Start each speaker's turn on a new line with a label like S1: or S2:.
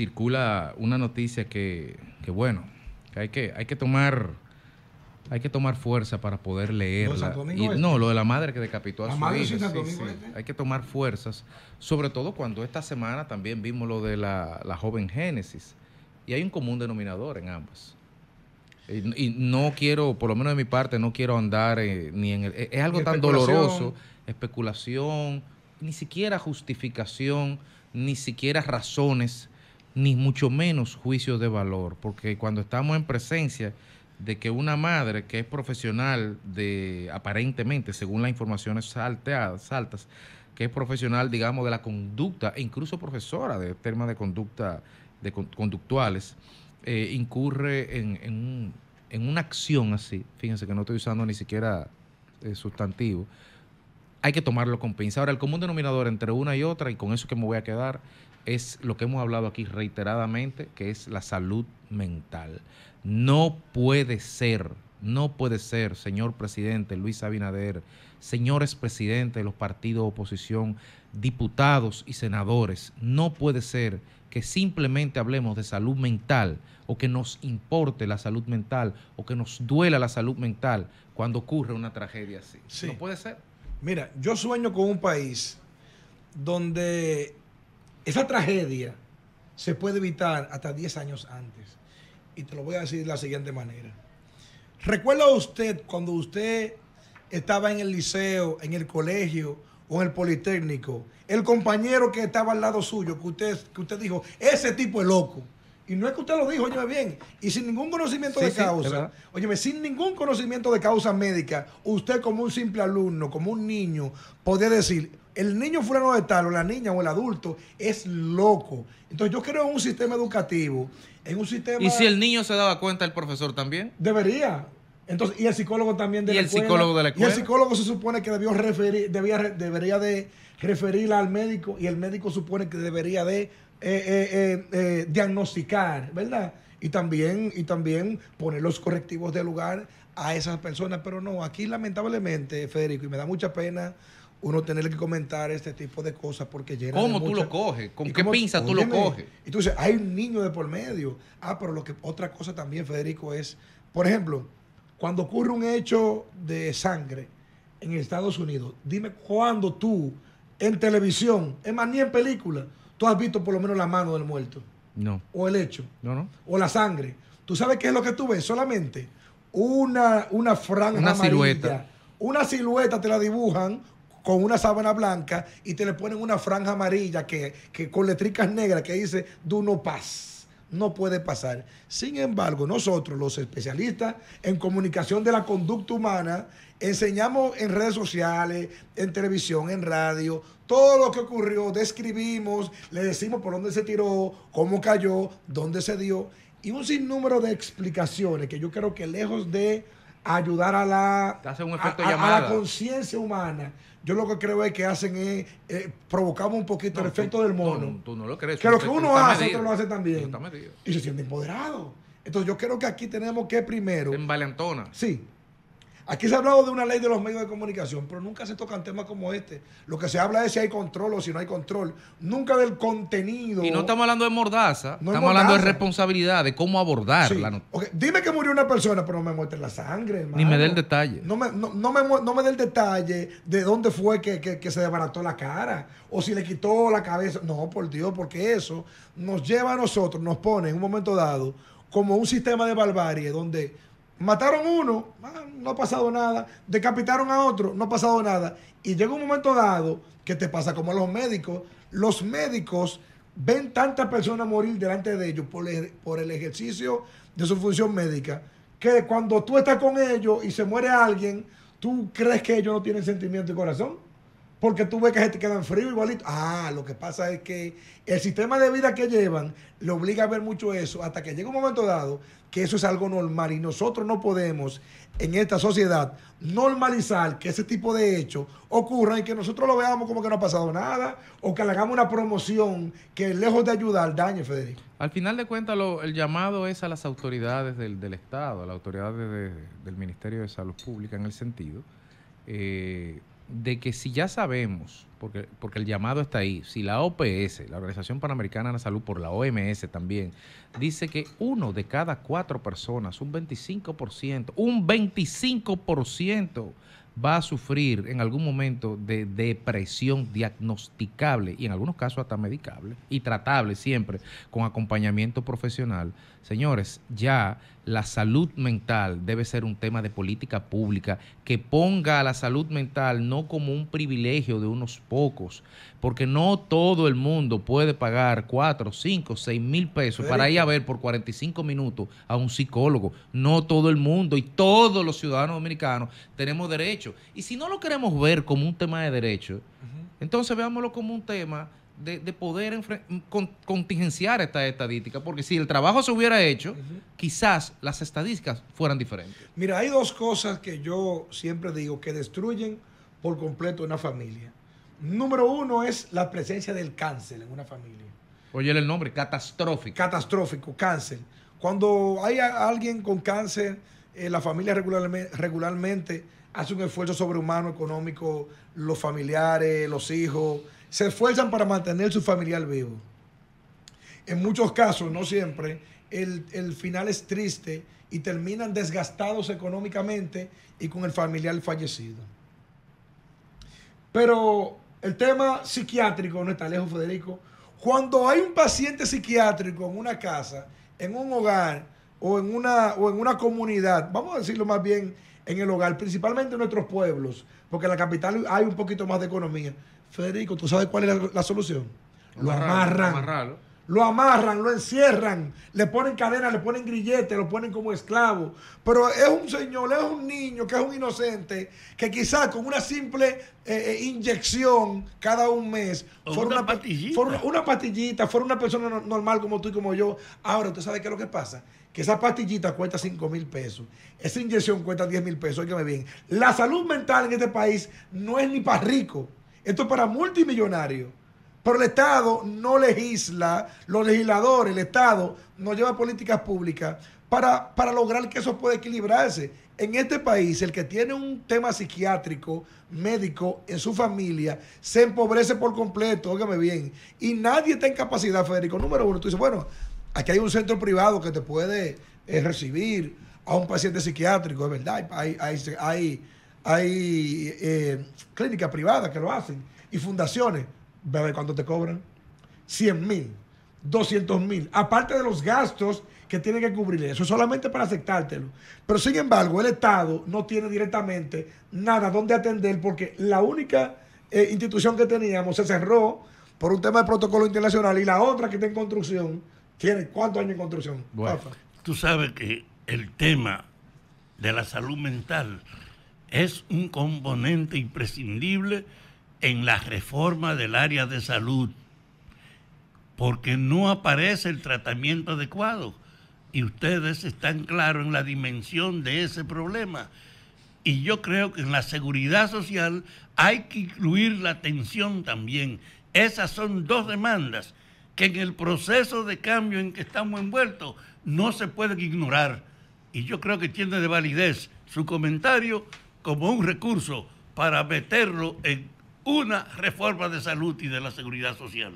S1: circula una noticia que, que bueno, que hay, que hay que tomar hay que tomar fuerza para poder leerla. Este. no, lo de la madre que decapitó a su madre este. Hay que tomar fuerzas, sobre todo cuando esta semana también vimos lo de la, la joven Génesis. Y hay un común denominador en ambas. Y, no quiero, por lo menos de mi parte, no quiero andar eh, ni en el, Es algo tan doloroso, especulación, ni siquiera justificación, ni siquiera razones ni mucho menos juicio de valor, porque cuando estamos en presencia de que una madre que es profesional de, aparentemente, según las informaciones salteadas, altas, que es profesional, digamos, de la conducta, e incluso profesora de temas de conducta, de conductuales, eh, incurre en, en, en, una acción así, fíjense que no estoy usando ni siquiera eh, sustantivo, hay que tomarlo con pinza. Ahora, el común denominador entre una y otra, y con eso que me voy a quedar, es lo que hemos hablado aquí reiteradamente, que es la salud mental. No puede ser, no puede ser, señor presidente Luis Abinader, señores presidentes de los partidos de oposición, diputados y senadores, no puede ser que simplemente hablemos de salud mental o que nos importe la salud mental o que nos duela la salud mental cuando ocurre una tragedia así. No
S2: puede ser. Mira, yo sueño con un país donde esa tragedia se puede evitar hasta 10 años antes. Y te lo voy a decir de la siguiente manera. ¿Recuerda usted cuando usted estaba en el liceo, en el colegio o en el politécnico, el compañero que estaba al lado suyo, que usted, que usted dijo, ese tipo es loco? Y no es que usted lo dijo, óyeme bien, y sin ningún conocimiento de causa, Oye, óyeme, sin ningún conocimiento de causa médica, usted como un simple alumno, como un niño, podía decir, el niño fulano de tal o la niña o el adulto es loco. Entonces yo creo en un sistema educativo, en un sistema... ¿Y si
S1: el niño se daba cuenta, el profesor también?
S2: Debería. Entonces, y el psicólogo también debería ¿Y el psicólogo de la Y el psicólogo se supone que debió referir, debía, debería de referirla al médico y el médico supone que debería de eh, eh, eh, diagnosticar, ¿verdad? Y también, y también poner los correctivos de lugar a esas personas. Pero no, aquí lamentablemente, Federico, y me da mucha pena uno tener que comentar este tipo de cosas porque llena ¿Cómo tú lo coges?
S1: ¿Con qué pinza tú lo coges?
S2: Y tú dices, hay un niño de por medio. Ah, pero lo que otra cosa también, Federico, es, por ejemplo, cuando ocurre un hecho de sangre en Estados Unidos, dime cuándo tú en televisión, es más, ni en película, tú has visto por lo menos la mano del muerto. No. O el hecho. No, no. O la sangre. ¿Tú sabes qué es lo que tú ves? Solamente una, una franja una silueta. Una silueta te la dibujan con una sábana blanca y te le ponen una franja amarilla que, con letricas negras que dice du no pas. No puede pasar. Sin embargo, nosotros, los especialistas en comunicación de la conducta humana, enseñamos en redes sociales, en televisión, en radio, todo lo que ocurrió, describimos, le decimos por dónde se tiró, cómo cayó, dónde se dio, y un sinnúmero de explicaciones que yo creo que lejos de ayudar a la,
S1: a la
S2: conciencia humana, yo lo que creo es que hacen es eh, provocamos un poquito el efecto del mono.
S1: tú no lo crees. Que lo que uno hace, otro
S2: lo hace también. Y se siente empoderado. Entonces yo creo que aquí tenemos que primero... En Valentona. Sí, Aquí se ha hablado de una ley de los medios de comunicación, pero nunca se tocan temas como este. Lo que se habla es si hay control o si no hay control. Nunca del contenido. Y no estamos
S1: hablando de mordaza, estamos hablando de responsabilidad, de cómo abordar la noticia.
S2: Dime que murió una persona, pero no me muestre la sangre. Ni me dé el detalle. No me, no, me, no dé el detalle de dónde fue que, que se desbarató la cara o si le quitó la cabeza. No, por Dios, porque eso nos lleva a nosotros, nos pone en un momento dado como un sistema de barbarie donde Mataron uno, ah, no ha pasado nada. Decapitaron a otro, no ha pasado nada. Y llega un momento dado que te pasa como a los médicos. Los médicos ven tantas personas morir delante de ellos por el, por el ejercicio de su función médica que cuando tú estás con ellos y se muere alguien, tú crees que ellos no tienen sentimiento y corazón porque tú ves que gente te quedan frío igualito. Ah, lo que pasa es que el sistema de vida que llevan le obliga a ver mucho eso hasta que llega un momento dado que eso es algo normal y nosotros no podemos en esta sociedad normalizar que ese tipo de hechos ocurran y que nosotros lo veamos como que no ha pasado nada o que le hagamos una promoción que lejos de ayudar dañe, Federico.
S1: Al final de cuentas, el llamado es a las autoridades del, Estado, a las autoridades del Ministerio de Salud Pública en el sentido. Eh, de que si ya sabemos, porque, porque el llamado está ahí, si la OPS, la Organización Panamericana de la Salud, por la OMS también, dice que uno de cada cuatro personas, un 25%, un 25% va a sufrir en algún momento de depresión diagnosticable y en algunos casos hasta medicable y tratable siempre con acompañamiento profesional. Señores, ya la salud mental debe ser un tema de política pública que ponga a la salud mental no como un privilegio de unos pocos, porque no todo el mundo puede pagar 4, 5, 6 mil pesos para ir a ver por 45 minutos a un psicólogo. No todo el mundo y todos los ciudadanos dominicanos tenemos derecho y si no lo queremos ver como un tema de derecho, entonces veámoslo como un tema de, poder contingenciar esta estadística, porque si el trabajo se hubiera hecho, quizás las estadísticas fueran diferentes.
S2: Mira, hay dos cosas que yo siempre digo que destruyen por completo una familia. Número uno es la presencia del cáncer en una familia. Oye, el nombre, catastrófico. Catastrófico, cáncer. Cuando hay alguien con cáncer, eh, la familia regularmente hace un esfuerzo sobrehumano económico, los familiares, los hijos, se esfuerzan para mantener su familiar vivo. En muchos casos, no siempre, el, final es triste y terminan desgastados económicamente y con el familiar fallecido. Pero el tema psiquiátrico no está lejos, Federico. Cuando hay un paciente psiquiátrico en una casa, en un hogar o en una, o en una comunidad, vamos a decirlo más bien, en el hogar, principalmente en nuestros pueblos, porque en la capital hay un poquito más de economía. Federico, ¿tú sabes cuál es la, solución?
S1: Lo amarran
S2: lo amarran, lo encierran, le ponen cadenas le ponen grilletes lo ponen como esclavo. Pero es un señor, es un niño que es un inocente, que quizás con una simple eh, eh, inyección cada un mes, una, pastillita. Fuera una pastillita, fuera una persona normal como tú y como yo. Ahora, ¿tú sabes qué es lo que pasa? que esa pastillita cuesta 5 mil pesos, esa inyección cuesta 10 mil pesos, óigame bien. La salud mental en este país no es ni para rico, esto es para multimillonarios. Pero el Estado no legisla, los legisladores, el Estado no lleva políticas públicas para, para lograr que eso pueda equilibrarse. En este país, el que tiene un tema psiquiátrico, médico, en su familia, se empobrece por completo, óigame bien. Y nadie está en capacidad, Federico. Número uno, tú dices, bueno, aquí hay un centro privado que te puede eh, recibir a un paciente psiquiátrico, es verdad. Hay, hay, hay, hay eh, clínicas privadas que lo hacen y fundaciones Ve a ver cuánto te cobran. 100 mil, 200 mil. Aparte de los gastos que tiene que cubrir eso, solamente para aceptártelo. Pero sin embargo, el Estado no tiene directamente nada donde atender porque la única eh, institución que teníamos se cerró por un tema de protocolo internacional y la otra que está en construcción, tiene cuántos años en construcción. tú sabes que el tema de la salud mental es un componente imprescindible en la reforma del área de salud, porque no aparece el tratamiento adecuado y ustedes están claros en la dimensión de ese problema. Y yo creo que en la seguridad social hay que incluir la atención también. Esas son dos demandas que en el proceso de cambio en que estamos envueltos no se pueden ignorar. Y yo creo que tiene de validez su comentario como un recurso para meterlo en una reforma de salud y de la seguridad social.